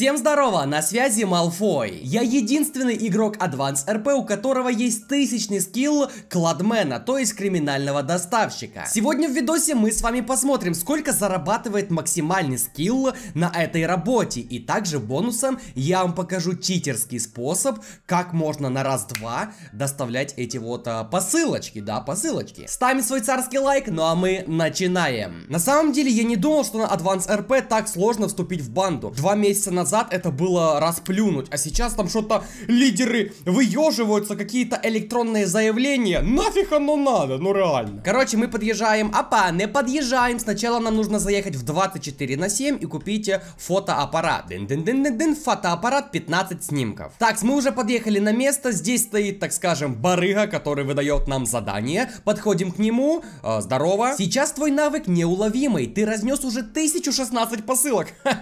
Всем здорово, на связи Малфой. Я единственный игрок Advance RP, у которого есть тысячный скилл кладмена, то есть криминального доставщика. Сегодня в видосе мы с вами посмотрим, сколько зарабатывает максимальный скилл на этой работе. И также бонусом я вам покажу читерский способ, как можно на раз-два доставлять эти вот а, посылочки, да, посылочки. Ставим свой царский лайк, ну а мы начинаем. На самом деле я не думал, что на Advance RP так сложно вступить в банду. Два месяца назад назад это было расплюнуть. А сейчас там что-то лидеры выеживаются, какие-то электронные заявления. Нафиг оно надо, ну реально. Короче, мы подъезжаем. Апа, не подъезжаем. Сначала нам нужно заехать в 24 на 7 и купить фотоаппарат. Дын-дын-дын-дын-дын, фотоаппарат 15 снимков. Так, мы уже подъехали на место. Здесь стоит, так скажем, барыга, который выдает нам задание. Подходим к нему. Э, здорово. Сейчас твой навык неуловимый. Ты разнес уже 1016 посылок.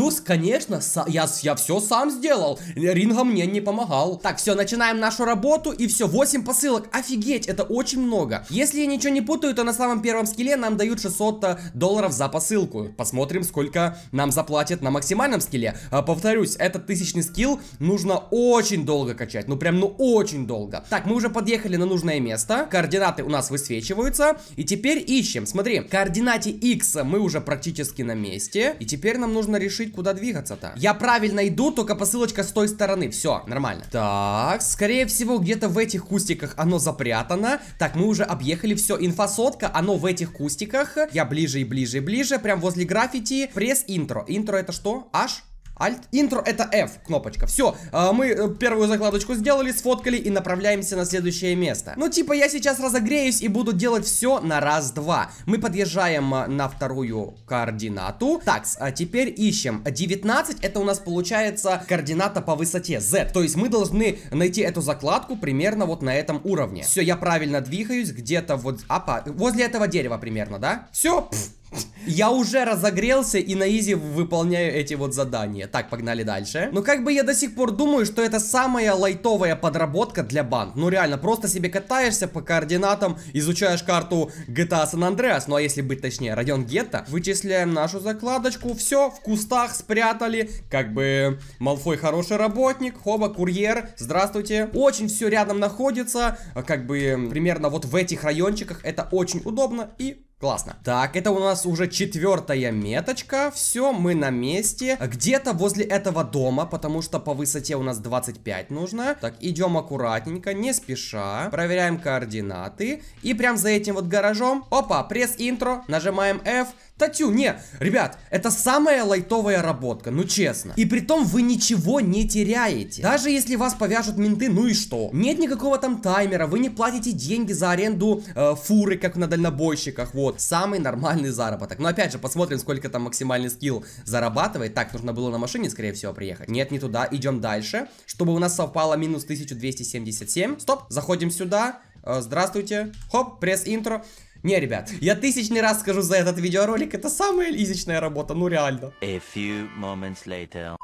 Ну, конечно, конечно, я, я все сам сделал. Ринга мне не помогал. Так, все, начинаем нашу работу. И все, 8 посылок. Офигеть, это очень много. Если я ничего не путаю, то на самом первом скиле нам дают 600 э, долларов за посылку. Посмотрим, сколько нам заплатят на максимальном скиле. А, повторюсь, этот тысячный скилл нужно очень долго качать. Ну, прям, ну, очень долго. Так, мы уже подъехали на нужное место. Координаты у нас высвечиваются. И теперь ищем. Смотри, координате X мы уже практически на месте. И теперь нам нужно решить, куда двигаться так. Я правильно иду, только посылочка с той стороны. Все, нормально. Так, скорее всего, где-то в этих кустиках оно запрятано. Так, мы уже объехали все. Инфосотка, сотка, оно в этих кустиках. Я ближе и ближе и ближе, прям возле граффити. Пресс интро. Интро это что? Аж? Alt, интро это F, кнопочка. Все, э, мы э, первую закладочку сделали, сфоткали и направляемся на следующее место. Ну, типа, я сейчас разогреюсь и буду делать все на раз-два. Мы подъезжаем э, на вторую координату. Так, а теперь ищем. 19 это у нас получается координата по высоте Z. То есть мы должны найти эту закладку примерно вот на этом уровне. Все, я правильно двигаюсь, где-то вот... Апа, возле этого дерева примерно, да? Все, я уже разогрелся и на изи выполняю эти вот задания. Так, погнали дальше. Но ну, как бы я до сих пор думаю, что это самая лайтовая подработка для банд. Ну реально, просто себе катаешься по координатам, изучаешь карту GTA San Andreas, ну а если быть точнее, район гетто. Вычисляем нашу закладочку, все, в кустах спрятали. Как бы Малфой хороший работник, хоба, курьер, здравствуйте. Очень все рядом находится, а, как бы примерно вот в этих райончиках, это очень удобно и Классно. Так, это у нас уже четвертая меточка. Все, мы на месте. Где-то возле этого дома, потому что по высоте у нас 25 нужно. Так, идем аккуратненько, не спеша. Проверяем координаты. И прям за этим вот гаражом. Опа, пресс-интро. Нажимаем F. Татю, не, ребят, это самая лайтовая работка, ну честно. И при том вы ничего не теряете. Даже если вас повяжут менты, ну и что? Нет никакого там таймера, вы не платите деньги за аренду э, фуры, как на дальнобойщиках, вот вот самый нормальный заработок. Но опять же, посмотрим, сколько там максимальный скилл зарабатывает. Так, нужно было на машине, скорее всего, приехать. Нет, не туда. Идем дальше, чтобы у нас совпало минус 1277. Стоп, заходим сюда. Э, здравствуйте. Хоп, пресс интро. Не, ребят, я тысячный раз скажу за этот видеоролик, это самая изичная работа, ну реально. A few moments later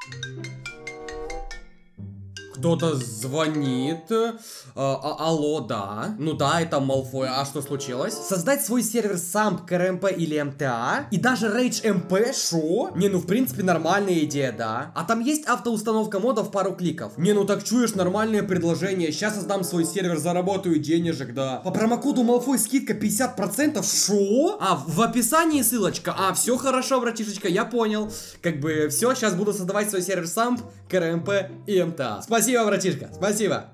кто-то звонит. Э, а, а, алло, да. Ну да, это Малфой. А что случилось? Создать свой сервер сам КРМП или МТА. И даже Рейдж МП. шо? Не, ну в принципе нормальная идея, да. А там есть автоустановка модов пару кликов. Не, ну так чуешь, нормальное предложение. Сейчас создам свой сервер, заработаю денежек, да. По промокоду Малфой скидка 50%, шо? А, в описании ссылочка. А, все хорошо, братишечка, я понял. Как бы все, сейчас буду создавать свой сервер сам. КРМП и МТА. Спасибо, братишка, спасибо.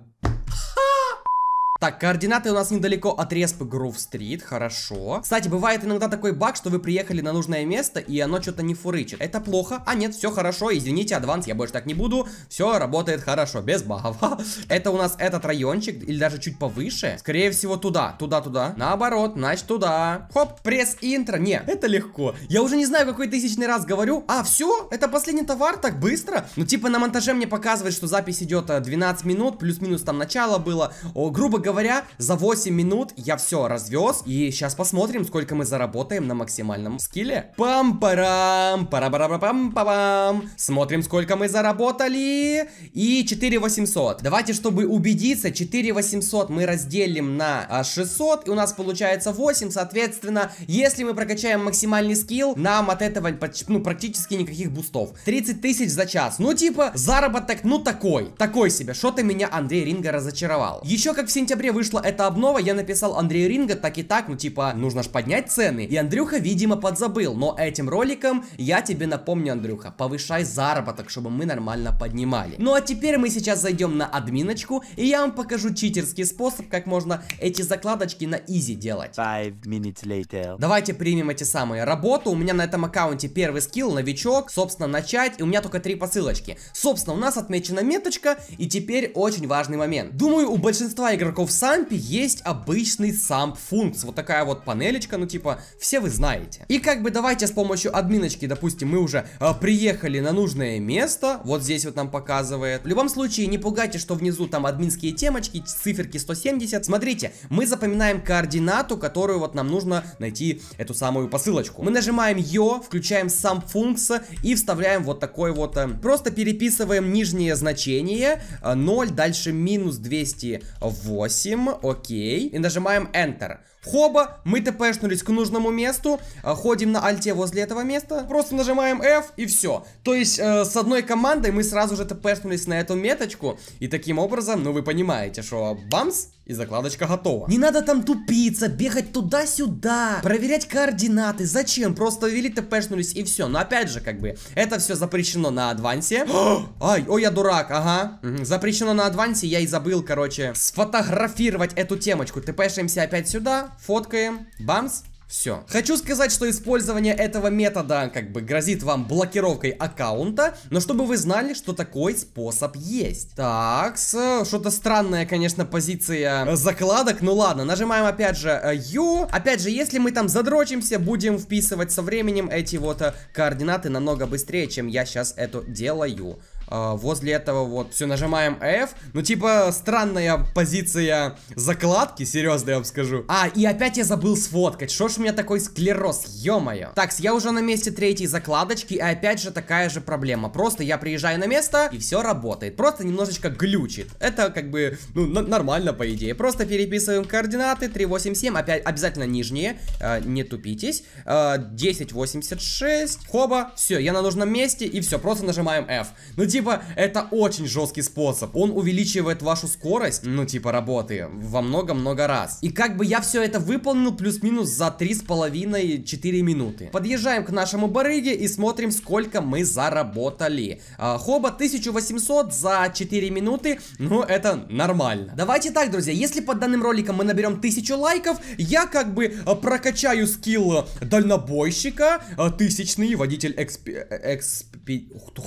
Так, координаты у нас недалеко от респы Грув-стрит, хорошо. Кстати, бывает иногда такой баг, что вы приехали на нужное место, и оно что-то не фурычит. Это плохо. А нет, все хорошо, извините, адванс, я больше так не буду. Все работает хорошо, без багов. Это у нас этот райончик, или даже чуть повыше. Скорее всего, туда, туда-туда. Наоборот, значит, туда. Хоп, пресс интро. Не, это легко. Я уже не знаю, какой тысячный раз говорю. А, все, это последний товар, так быстро. Ну, типа, на монтаже мне показывает, что запись идет 12 э, минут, плюс-минус там начало было. О, грубо говоря, говоря, за 8 минут я все развез. И сейчас посмотрим, сколько мы заработаем на максимальном скилле. Пам-парам, парабарабам пам пам Смотрим, сколько мы заработали. И 4800. Давайте, чтобы убедиться, 4800 мы разделим на 600. А, и у нас получается 8. Соответственно, если мы прокачаем максимальный скилл, нам от этого ну, практически никаких бустов. 30 тысяч за час. Ну, типа, заработок, ну, такой. Такой себе. что ты меня Андрей Ринга разочаровал. Еще как в сентябре декабре вышла эта обнова, я написал Андрею Ринга так и так, ну типа, нужно ж поднять цены. И Андрюха, видимо, подзабыл, но этим роликом я тебе напомню, Андрюха, повышай заработок, чтобы мы нормально поднимали. Ну а теперь мы сейчас зайдем на админочку, и я вам покажу читерский способ, как можно эти закладочки на изи делать. Five minutes later. Давайте примем эти самые работы. У меня на этом аккаунте первый скилл, новичок, собственно, начать, и у меня только три посылочки. Собственно, у нас отмечена меточка, и теперь очень важный момент. Думаю, у большинства игроков сампе есть обычный самп функц. Вот такая вот панелечка, ну типа, все вы знаете. И как бы давайте с помощью админочки, допустим, мы уже э, приехали на нужное место. Вот здесь вот нам показывает. В любом случае, не пугайте, что внизу там админские темочки, циферки 170. Смотрите, мы запоминаем координату, которую вот нам нужно найти эту самую посылочку. Мы нажимаем ее, включаем сам функция и вставляем вот такой вот... Э, просто переписываем нижнее значение. Э, 0, дальше минус 208. 8, окей. И нажимаем Enter. Хоба, мы тпшнулись к нужному месту, э, ходим на альте возле этого места, просто нажимаем F и все. То есть э, с одной командой мы сразу же тпшнулись на эту меточку, и таким образом, ну вы понимаете, что бамс, и закладочка готова. Не надо там тупиться, бегать туда-сюда, проверять координаты, зачем? Просто ввели тпшнулись и все. Но опять же, как бы, это все запрещено на адвансе. Ай, ой, я дурак, ага. Запрещено на адвансе, я и забыл, короче, сфотографировать эту темочку. Тпшаемся опять сюда, фоткаем, бамс, все. Хочу сказать, что использование этого метода как бы грозит вам блокировкой аккаунта, но чтобы вы знали, что такой способ есть. Так, что-то странная, конечно, позиция закладок. Ну ладно, нажимаем опять же U. Э, опять же, если мы там задрочимся, будем вписывать со временем эти вот э, координаты намного быстрее, чем я сейчас это делаю. Э, возле этого вот все нажимаем F. Ну, типа, странная позиция закладки, серьезно я вам скажу. А, и опять я забыл сфоткать. Что ж у меня такой склероз, ё-моё. Так, я уже на месте третьей закладочки, и опять же такая же проблема. Просто я приезжаю на место, и все работает. Просто немножечко глючит. Это как бы, ну, нормально, по идее. Просто переписываем координаты 387, опять обязательно нижние, э, не тупитесь. Э, 1086, хоба, все, я на нужном месте, и все, просто нажимаем F. Ну, типа, это очень жесткий способ. Он увеличивает вашу скорость, ну, типа, работы во много-много раз. И как бы я все это выполнил плюс-минус за 3,5-4 минуты. Подъезжаем к нашему барыге и смотрим, сколько мы заработали. А, хоба 1800 за 4 минуты, ну, это нормально. Давайте так, друзья, если под данным роликом мы наберем 1000 лайков, я как бы а, прокачаю скилл а, дальнобойщика, а, тысячный водитель эксп э, эксп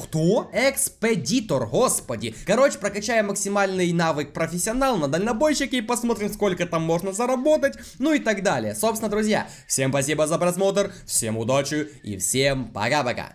кто? эксп экспедитор, господи. Короче, прокачаем максимальный навык профессионал на дальнобойщике и посмотрим, сколько там можно заработать, ну и так далее. Собственно, друзья, всем спасибо за просмотр, всем удачи и всем пока-пока.